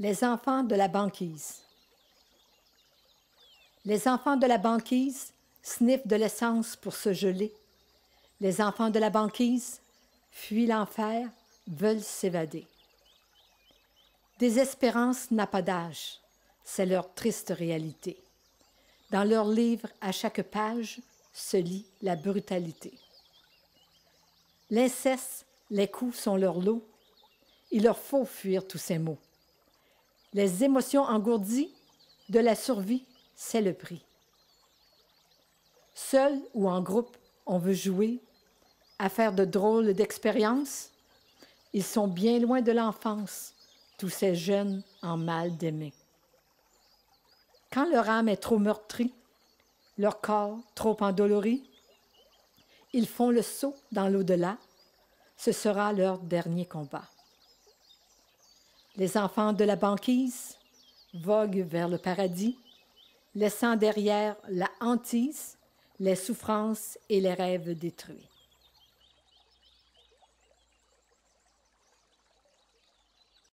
Les enfants de la banquise. Les enfants de la banquise sniffent de l'essence pour se geler. Les enfants de la banquise fuient l'enfer, veulent s'évader. Désespérance n'a pas d'âge, c'est leur triste réalité. Dans leur livre, à chaque page, se lit la brutalité. L'inceste, les coups sont leur lot. Il leur faut fuir tous ces mots. Les émotions engourdies de la survie, c'est le prix. Seul ou en groupe, on veut jouer, à faire de drôles d'expériences. Ils sont bien loin de l'enfance, tous ces jeunes en mal d'aimer. Quand leur âme est trop meurtrie, leur corps trop endolori, ils font le saut dans l'au-delà. Ce sera leur dernier combat. Les enfants de la banquise voguent vers le paradis, laissant derrière la hantise, les souffrances et les rêves détruits.